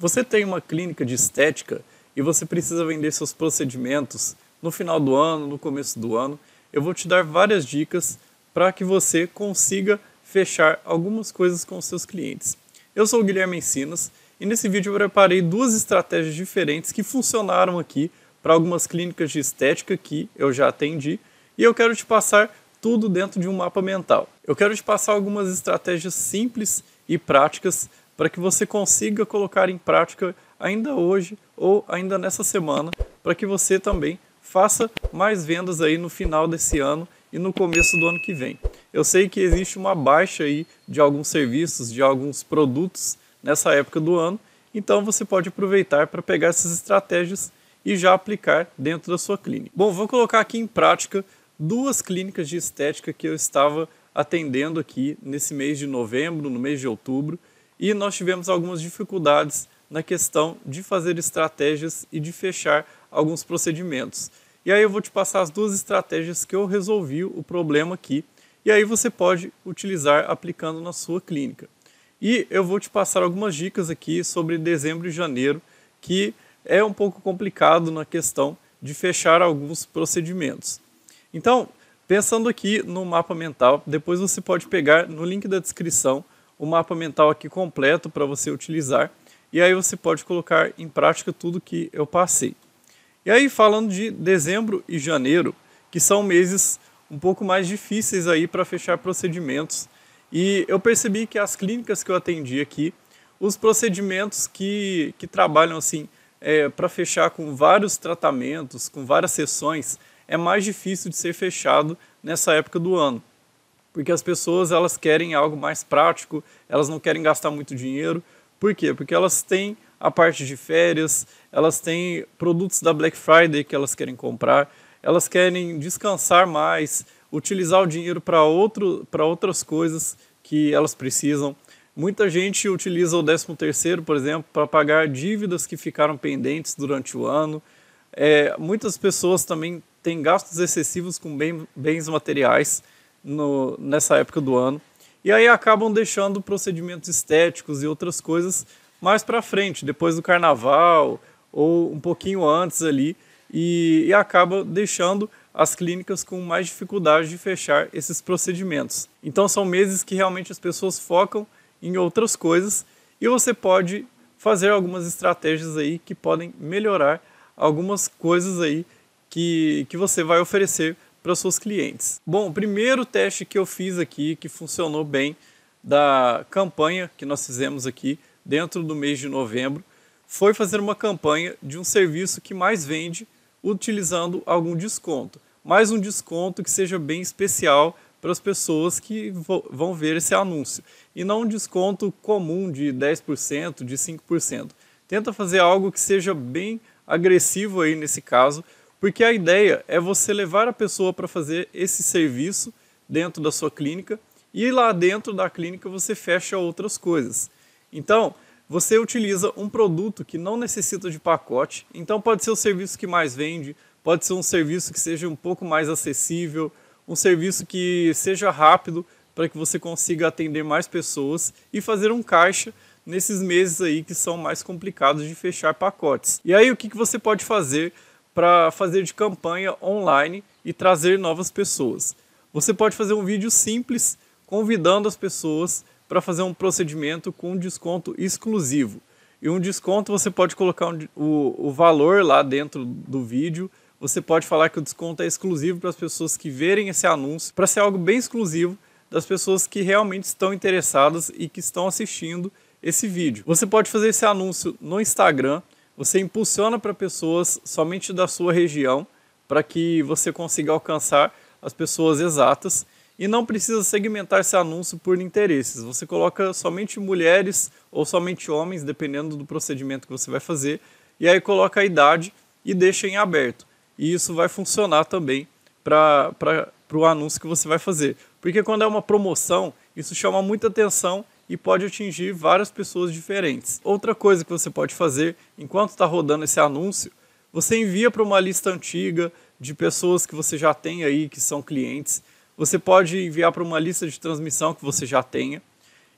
Você tem uma clínica de estética e você precisa vender seus procedimentos no final do ano, no começo do ano. Eu vou te dar várias dicas para que você consiga fechar algumas coisas com seus clientes. Eu sou o Guilherme Ensinas e nesse vídeo eu preparei duas estratégias diferentes que funcionaram aqui para algumas clínicas de estética que eu já atendi e eu quero te passar tudo dentro de um mapa mental. Eu quero te passar algumas estratégias simples e práticas para que você consiga colocar em prática ainda hoje ou ainda nessa semana, para que você também faça mais vendas aí no final desse ano e no começo do ano que vem. Eu sei que existe uma baixa aí de alguns serviços, de alguns produtos nessa época do ano, então você pode aproveitar para pegar essas estratégias e já aplicar dentro da sua clínica. Bom, vou colocar aqui em prática duas clínicas de estética que eu estava atendendo aqui nesse mês de novembro, no mês de outubro, e nós tivemos algumas dificuldades na questão de fazer estratégias e de fechar alguns procedimentos. E aí eu vou te passar as duas estratégias que eu resolvi o problema aqui, e aí você pode utilizar aplicando na sua clínica. E eu vou te passar algumas dicas aqui sobre dezembro e janeiro, que é um pouco complicado na questão de fechar alguns procedimentos. Então, pensando aqui no mapa mental, depois você pode pegar no link da descrição o mapa mental aqui completo para você utilizar e aí você pode colocar em prática tudo que eu passei. E aí falando de dezembro e janeiro, que são meses um pouco mais difíceis aí para fechar procedimentos, e eu percebi que as clínicas que eu atendi aqui, os procedimentos que, que trabalham assim é, para fechar com vários tratamentos, com várias sessões, é mais difícil de ser fechado nessa época do ano porque as pessoas elas querem algo mais prático, elas não querem gastar muito dinheiro. Por quê? Porque elas têm a parte de férias, elas têm produtos da Black Friday que elas querem comprar, elas querem descansar mais, utilizar o dinheiro para outro, para outras coisas que elas precisam. Muita gente utiliza o 13 terceiro, por exemplo, para pagar dívidas que ficaram pendentes durante o ano. É, muitas pessoas também têm gastos excessivos com bem, bens materiais no, nessa época do ano. E aí acabam deixando procedimentos estéticos e outras coisas mais para frente, depois do carnaval ou um pouquinho antes ali, e, e acaba deixando as clínicas com mais dificuldade de fechar esses procedimentos. Então são meses que realmente as pessoas focam em outras coisas e você pode fazer algumas estratégias aí que podem melhorar algumas coisas aí que, que você vai oferecer para seus clientes. Bom, o primeiro teste que eu fiz aqui que funcionou bem da campanha que nós fizemos aqui dentro do mês de novembro foi fazer uma campanha de um serviço que mais vende utilizando algum desconto, mas um desconto que seja bem especial para as pessoas que vão ver esse anúncio e não um desconto comum de 10%, de 5%. Tenta fazer algo que seja bem agressivo aí nesse caso porque a ideia é você levar a pessoa para fazer esse serviço dentro da sua clínica e lá dentro da clínica você fecha outras coisas. Então, você utiliza um produto que não necessita de pacote, então pode ser o serviço que mais vende, pode ser um serviço que seja um pouco mais acessível, um serviço que seja rápido para que você consiga atender mais pessoas e fazer um caixa nesses meses aí que são mais complicados de fechar pacotes. E aí o que, que você pode fazer para fazer de campanha online e trazer novas pessoas. Você pode fazer um vídeo simples convidando as pessoas para fazer um procedimento com desconto exclusivo. E um desconto você pode colocar um, o, o valor lá dentro do vídeo. Você pode falar que o desconto é exclusivo para as pessoas que verem esse anúncio, para ser algo bem exclusivo das pessoas que realmente estão interessadas e que estão assistindo esse vídeo. Você pode fazer esse anúncio no Instagram você impulsiona para pessoas somente da sua região para que você consiga alcançar as pessoas exatas e não precisa segmentar esse anúncio por interesses. Você coloca somente mulheres ou somente homens, dependendo do procedimento que você vai fazer, e aí coloca a idade e deixa em aberto. E isso vai funcionar também para o anúncio que você vai fazer. Porque quando é uma promoção, isso chama muita atenção e pode atingir várias pessoas diferentes. Outra coisa que você pode fazer enquanto está rodando esse anúncio, você envia para uma lista antiga de pessoas que você já tem aí que são clientes. Você pode enviar para uma lista de transmissão que você já tenha.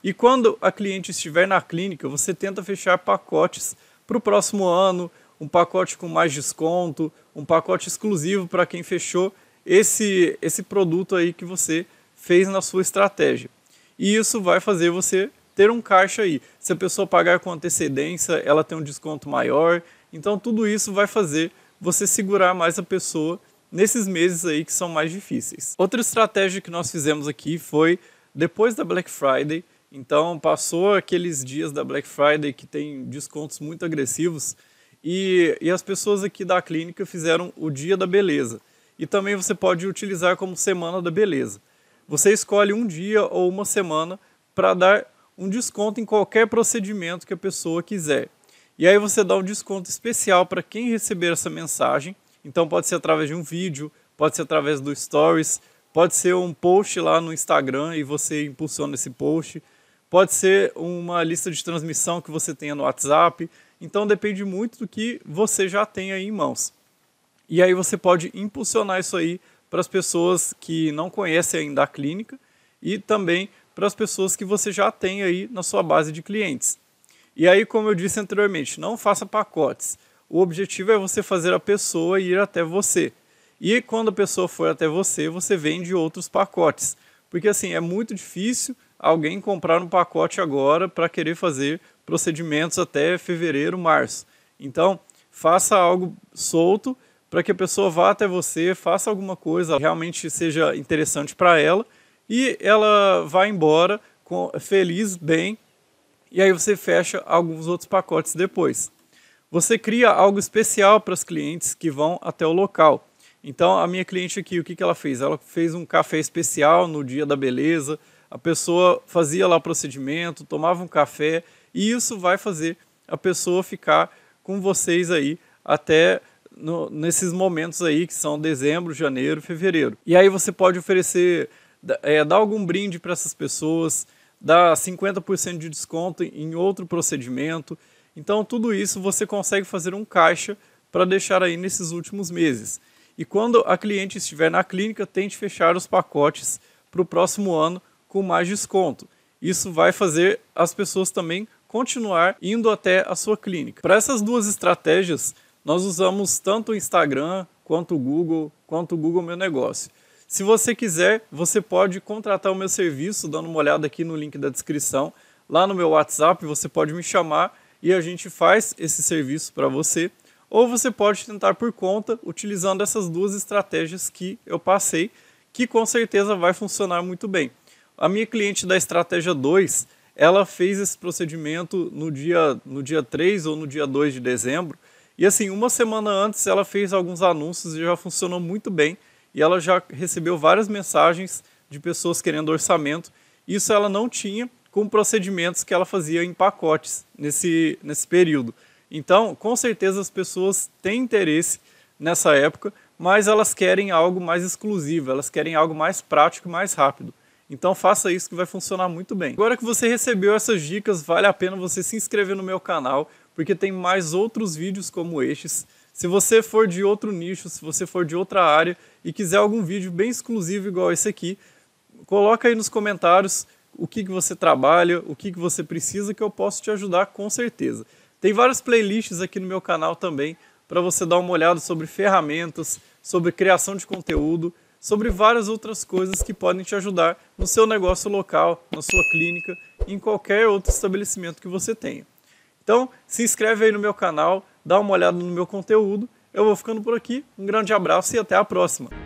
E quando a cliente estiver na clínica, você tenta fechar pacotes para o próximo ano, um pacote com mais desconto, um pacote exclusivo para quem fechou esse, esse produto aí que você fez na sua estratégia e isso vai fazer você ter um caixa aí. Se a pessoa pagar com antecedência, ela tem um desconto maior. Então tudo isso vai fazer você segurar mais a pessoa nesses meses aí que são mais difíceis. Outra estratégia que nós fizemos aqui foi depois da Black Friday. Então passou aqueles dias da Black Friday que tem descontos muito agressivos e, e as pessoas aqui da clínica fizeram o dia da beleza. E também você pode utilizar como semana da beleza. Você escolhe um dia ou uma semana para dar um desconto em qualquer procedimento que a pessoa quiser. E aí você dá um desconto especial para quem receber essa mensagem. Então pode ser através de um vídeo, pode ser através do stories, pode ser um post lá no Instagram e você impulsiona esse post, pode ser uma lista de transmissão que você tenha no WhatsApp. Então depende muito do que você já tem aí em mãos. E aí você pode impulsionar isso aí para as pessoas que não conhecem ainda a clínica e também para as pessoas que você já tem aí na sua base de clientes. E aí, como eu disse anteriormente, não faça pacotes. O objetivo é você fazer a pessoa ir até você. E quando a pessoa for até você, você vende outros pacotes. Porque assim, é muito difícil alguém comprar um pacote agora para querer fazer procedimentos até fevereiro, março. Então, faça algo solto para que a pessoa vá até você, faça alguma coisa realmente seja interessante para ela e ela vai embora com, feliz, bem, e aí você fecha alguns outros pacotes depois. Você cria algo especial para os clientes que vão até o local. Então, a minha cliente aqui, o que, que ela fez? Ela fez um café especial no dia da beleza, a pessoa fazia lá o procedimento, tomava um café, e isso vai fazer a pessoa ficar com vocês aí até no, nesses momentos aí que são dezembro, janeiro, fevereiro. E aí você pode oferecer, é, dar algum brinde para essas pessoas, dar 50% de desconto em outro procedimento. Então, tudo isso você consegue fazer um caixa para deixar aí nesses últimos meses. E quando a cliente estiver na clínica, tente fechar os pacotes para o próximo ano com mais desconto. Isso vai fazer as pessoas também continuar indo até a sua clínica. Para essas duas estratégias, nós usamos tanto o Instagram quanto o Google, quanto o Google Meu Negócio. Se você quiser, você pode contratar o meu serviço dando uma olhada aqui no link da descrição. Lá no meu WhatsApp, você pode me chamar e a gente faz esse serviço para você. Ou você pode tentar por conta utilizando essas duas estratégias que eu passei, que com certeza vai funcionar muito bem. A minha cliente da estratégia 2, ela fez esse procedimento no dia, no dia 3 ou no dia 2 de dezembro e assim, uma semana antes ela fez alguns anúncios e já funcionou muito bem. E ela já recebeu várias mensagens de pessoas querendo orçamento. Isso ela não tinha com procedimentos que ela fazia em pacotes nesse, nesse período. Então, com certeza as pessoas têm interesse nessa época, mas elas querem algo mais exclusivo, elas querem algo mais prático, mais rápido. Então faça isso que vai funcionar muito bem. Agora que você recebeu essas dicas, vale a pena você se inscrever no meu canal, porque tem mais outros vídeos como estes. Se você for de outro nicho, se você for de outra área e quiser algum vídeo bem exclusivo igual esse aqui, coloca aí nos comentários o que, que você trabalha, o que, que você precisa, que eu posso te ajudar com certeza. Tem várias playlists aqui no meu canal também para você dar uma olhada sobre ferramentas, sobre criação de conteúdo, sobre várias outras coisas que podem te ajudar no seu negócio local, na sua clínica, em qualquer outro estabelecimento que você tenha. Então, se inscreve aí no meu canal, dá uma olhada no meu conteúdo. Eu vou ficando por aqui. Um grande abraço e até a próxima.